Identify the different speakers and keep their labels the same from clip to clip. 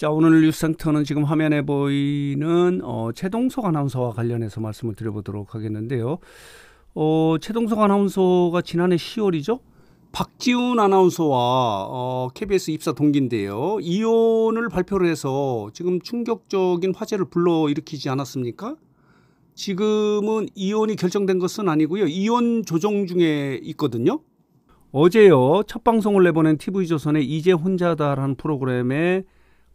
Speaker 1: 자, 오늘 뉴스센터는 지금 화면에 보이는 어, 최동석 아나운서와 관련해서 말씀을 드려보도록 하겠는데요. 어, 최동석 아나운서가 지난해 10월이죠. 박지훈 아나운서와 어, KBS 입사 동기인데요. 이혼을 발표를 해서 지금 충격적인 화제를 불러일으키지 않았습니까? 지금은 이혼이 결정된 것은 아니고요. 이혼 조정 중에 있거든요. 어제요. 첫 방송을 내보낸 TV조선의 이제 혼자다라는 프로그램에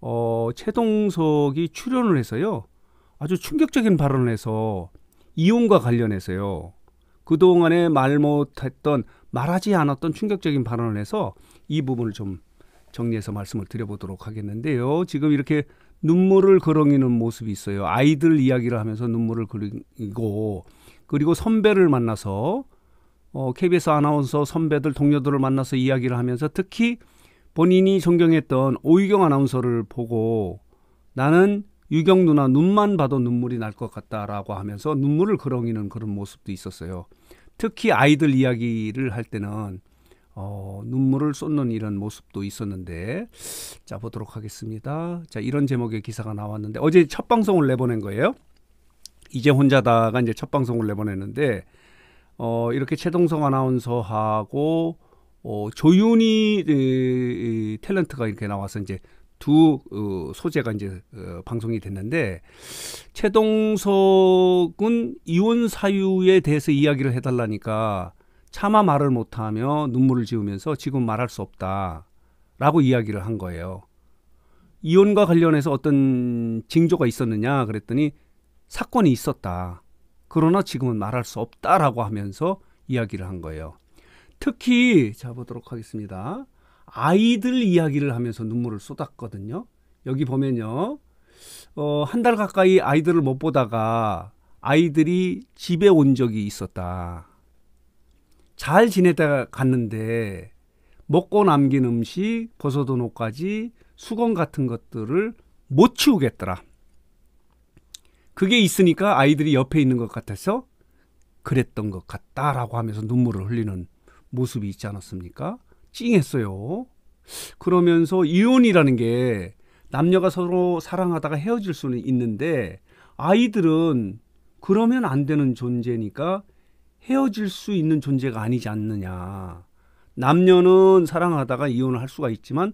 Speaker 1: 어, 최동석이 출연을 해서요. 아주 충격적인 발언을 해서 이혼과 관련해서요. 그동안에 말 못했던 말하지 않았던 충격적인 발언을 해서 이 부분을 좀 정리해서 말씀을 드려보도록 하겠는데요. 지금 이렇게 눈물을 거렁이는 모습이 있어요. 아이들 이야기를 하면서 눈물을 거리고 그리고 선배를 만나서 어, KBS 아나운서 선배들 동료들을 만나서 이야기를 하면서 특히 본인이 존경했던 오유경 아나운서를 보고 나는 유경 누나 눈만 봐도 눈물이 날 것 같다라고 하면서 눈물을 그렁이는 그런 모습도 있었어요. 특히 아이들 이야기를 할 때는 어, 눈물을 쏟는 이런 모습도 있었는데 자 보도록 하겠습니다. 자 이런 제목의 기사가 나왔는데 어제 첫 방송을 내보낸 거예요. 이제 혼자다가 이제 첫 방송을 내보냈는데 어, 이렇게 최동성 아나운서하고 어, 조윤희 이, 탤런트가 이렇게 나와서 이제 두 어, 소재가 이제 어, 방송이 됐는데 최동석은 이혼 사유에 대해서 이야기를 해달라니까 차마 말을 못하며 눈물을 지으면서 지금 말할 수 없다라고 이야기를 한 거예요. 이혼과 관련해서 어떤 징조가 있었느냐 그랬더니 사건이 있었다. 그러나 지금은 말할 수 없다라고 하면서 이야기를 한 거예요. 특히 자 보도록 하겠습니다. 아이들 이야기를 하면서 눈물을 쏟았거든요. 여기 보면요. 어, 한 달 가까이 아이들을 못 보다가 아이들이 집에 온 적이 있었다. 잘 지내다 갔는데 먹고 남긴 음식, 벗어둔 옷까지 수건 같은 것들을 못 치우겠더라. 그게 있으니까 아이들이 옆에 있는 것 같아서 그랬던 것 같다라고 하면서 눈물을 흘리는 모습이 있지 않았습니까? 찡했어요. 그러면서 이혼이라는 게 남녀가 서로 사랑하다가 헤어질 수는 있는데 아이들은 그러면 안 되는 존재니까 헤어질 수 있는 존재가 아니지 않느냐. 남녀는 사랑하다가 이혼을 할 수가 있지만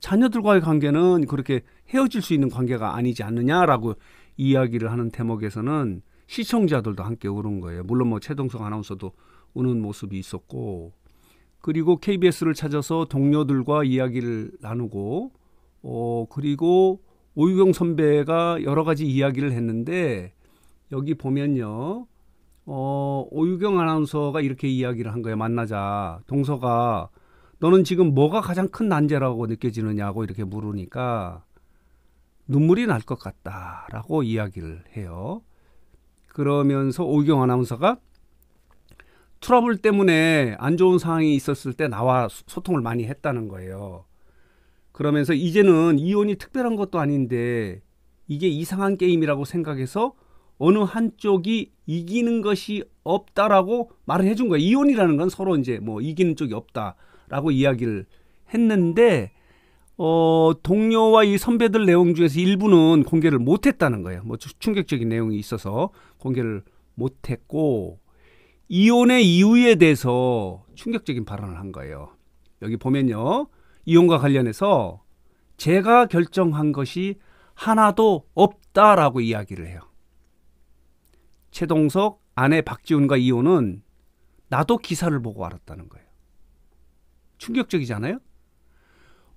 Speaker 1: 자녀들과의 관계는 그렇게 헤어질 수 있는 관계가 아니지 않느냐라고 이야기를 하는 대목에서는 시청자들도 함께 오른 거예요. 물론 뭐 최동석 아나운서도 오는 모습이 있었고 그리고 KBS를 찾아서 동료들과 이야기를 나누고 어 그리고 오유경 선배가 여러 가지 이야기를 했는데 여기 보면요. 어, 오유경 아나운서가 이렇게 이야기를 한 거예요. 만나자. 동서가 너는 지금 뭐가 가장 큰 난제라고 느껴지느냐고 이렇게 물으니까 눈물이 날 것 같다라고 이야기를 해요. 그러면서 오유경 아나운서가 트러블 때문에 안 좋은 상황이 있었을 때 나와 소통을 많이 했다는 거예요. 그러면서 이제는 이혼이 특별한 것도 아닌데 이게 이상한 게임이라고 생각해서 어느 한쪽이 이기는 것이 없다라고 말을 해준 거예요. 이혼이라는 건 서로 이제 뭐 이기는 쪽이 없다라고 이야기를 했는데 어, 동료와 이 선배들 내용 중에서 일부는 공개를 못 했다는 거예요. 뭐 충격적인 내용이 있어서 공개를 못 했고 이혼의 이유에 대해서 충격적인 발언을 한 거예요. 여기 보면요. 이혼과 관련해서 제가 결정한 것이 하나도 없다라고 이야기를 해요. 최동석 아내 박지훈과 이혼은 나도 기사를 보고 알았다는 거예요. 충격적이잖아요?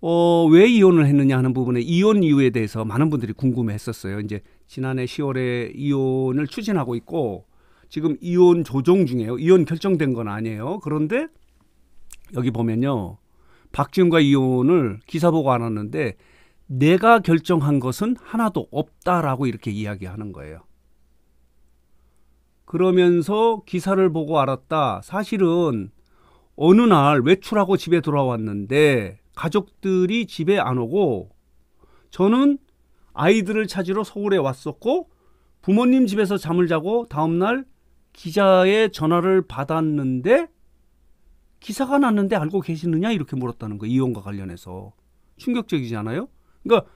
Speaker 1: 어, 왜 이혼을 했느냐 하는 부분에 이혼 이유에 대해서 많은 분들이 궁금해 했었어요. 이제 지난해 10월에 이혼을 추진하고 있고 지금 이혼 조정 중이에요. 이혼 결정된 건 아니에요. 그런데 여기 보면요. 박지훈과 이혼을 기사 보고 안 왔는데 내가 결정한 것은 하나도 없다라고 이렇게 이야기하는 거예요. 그러면서 기사를 보고 알았다. 사실은 어느 날 외출하고 집에 돌아왔는데 가족들이 집에 안 오고 저는 아이들을 찾으러 서울에 왔었고 부모님 집에서 잠을 자고 다음날 기자의 전화를 받았는데 기사가 났는데 알고 계시느냐 이렇게 물었다는 거예 이혼과 관련해서 충격적이지 않아요? 그러니까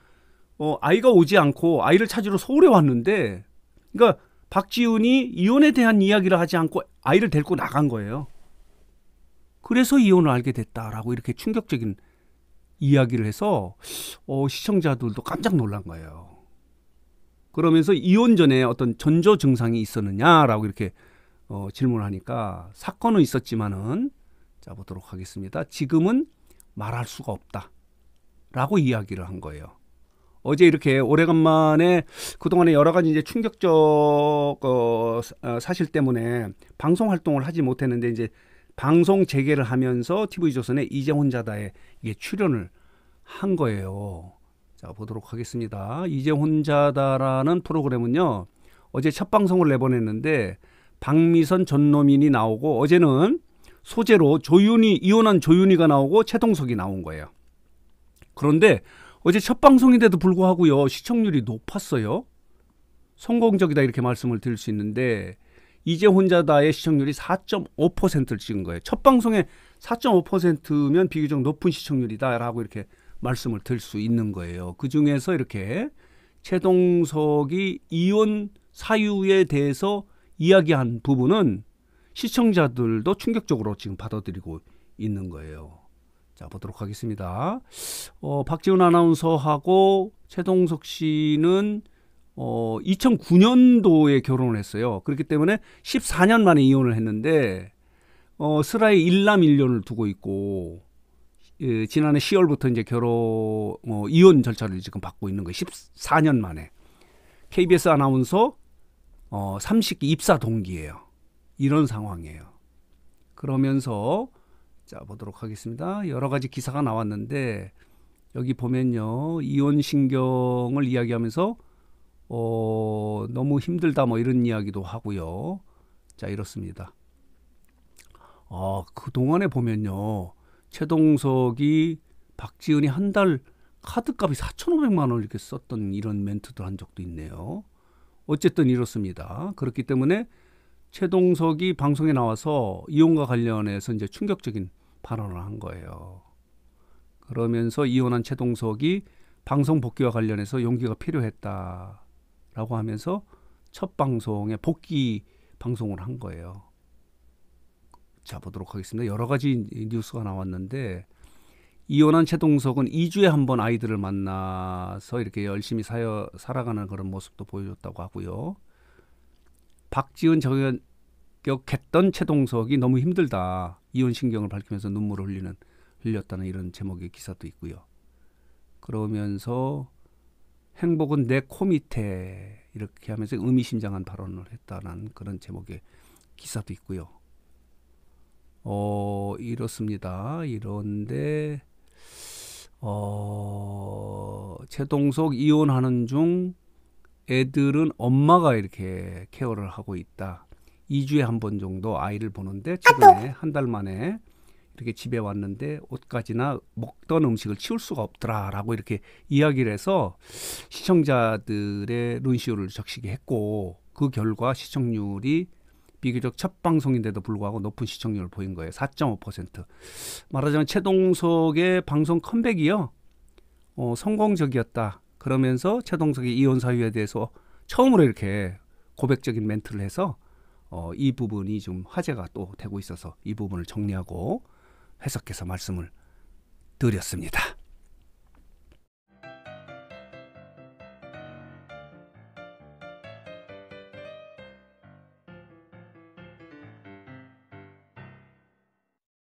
Speaker 1: 어, 아이가 오지 않고 아이를 찾으러 서울에 왔는데 그러니까 박지훈이 이혼에 대한 이야기를 하지 않고 아이를 데리고 나간 거예요. 그래서 이혼을 알게 됐다라고 이렇게 충격적인 이야기를 해서 어, 시청자들도 깜짝 놀란 거예요. 그러면서 이혼 전에 어떤 전조 증상이 있었느냐라고 이렇게 어, 질문하니까 을 사건은 있었지만은 자 보도록 하겠습니다. 지금은 말할 수가 없다라고 이야기를 한 거예요. 어제 이렇게 오래간만에 그동안에 여러 가지 이제 충격적 어, 어 사실 때문에 방송 활동을 하지 못했는데 이제 방송 재개를 하면서 TV조선의 이제 혼자다에 이게 출연을 한 거예요. 자, 보도록 하겠습니다. 이제 혼자다라는 프로그램은요. 어제 첫 방송을 내보냈는데 박미선 전노민이 나오고 어제는 소재로 조윤희 이혼한 조윤희가 나오고 최동석이 나온 거예요. 그런데 어제 첫 방송인데도 불구하고요 시청률이 높았어요. 성공적이다 이렇게 말씀을 드릴 수 있는데 이제 혼자다의 시청률이 4.5%를 찍은 거예요. 첫 방송에 4.5%면 비교적 높은 시청률이다라고 이렇게 말씀을 드릴 수 있는 거예요. 그 중에서 이렇게 최동석이 이혼 사유에 대해서 이야기한 부분은 시청자들도 충격적으로 지금 받아들이고 있는 거예요. 자, 보도록 하겠습니다. 어, 박지훈 아나운서하고 최동석 씨는 어, 2009년도에 결혼을 했어요. 그렇기 때문에 14년 만에 이혼을 했는데 어, 슬하의 일남 일년을 두고 있고 예, 지난해 10월부터 이제 결혼 어, 이혼 절차를 지금 받고 있는 거예요. 14년 만에 KBS 아나운서 어, 삼식 입사 동기예요. 이런 상황이에요. 그러면서 자 보도록 하겠습니다. 여러 가지 기사가 나왔는데 여기 보면요 이혼 신경을 이야기하면서 어, 너무 힘들다 뭐 이런 이야기도 하고요. 자 이렇습니다. 아그 동안에 보면요 최동석이 박지은이 한 달 카드값이 4,500만 원 이렇게 썼던 이런 멘트도 한 적도 있네요. 어쨌든 이렇습니다. 그렇기 때문에 최동석이 방송에 나와서 이혼과 관련해서 이제 충격적인 발언을 한 거예요. 그러면서 이혼한 최동석이 방송 복귀와 관련해서 용기가 필요했다라고 하면서 첫 방송에 복귀 방송을 한 거예요. 자 보도록 하겠습니다. 여러 가지 뉴스가 나왔는데 이혼한 최동석은 2주에 한 번 아이들을 만나서 이렇게 열심히 사여, 살아가는 그런 모습도 보여줬다고 하고요. 박지은 저격했던 최동석이 너무 힘들다. 이혼 신경을 밝히면서 눈물을 흘리는 흘렸다는 이런 제목의 기사도 있고요. 그러면서 행복은 내 코 밑에 이렇게 하면서 의미심장한 발언을 했다는 그런 제목의 기사도 있고요. 어, 이렇습니다. 이런데 어, 최동석 이혼하는 중 애들은 엄마가 이렇게 케어를 하고 있다. 2주에 한 번 정도 아이를 보는데 최근에 한 달 만에 이렇게 집에 왔는데 옷까지나 먹던 음식을 치울 수가 없더라라고 이렇게 이야기를 해서 시청자들의 룬시오를 적시게 했고 그 결과 시청률이 비교적 첫 방송인데도 불구하고 높은 시청률을 보인 거예요. 4.5%. 말하자면 최동석의 방송 컴백이요. 어, 성공적이었다. 그러면서 최동석의 이혼 사유에 대해서 처음으로 이렇게 고백적인 멘트를 해서 어, 이 부분이 좀 화제가 또 되고 있어서 이 부분을 정리하고 해석해서 말씀을 드렸습니다.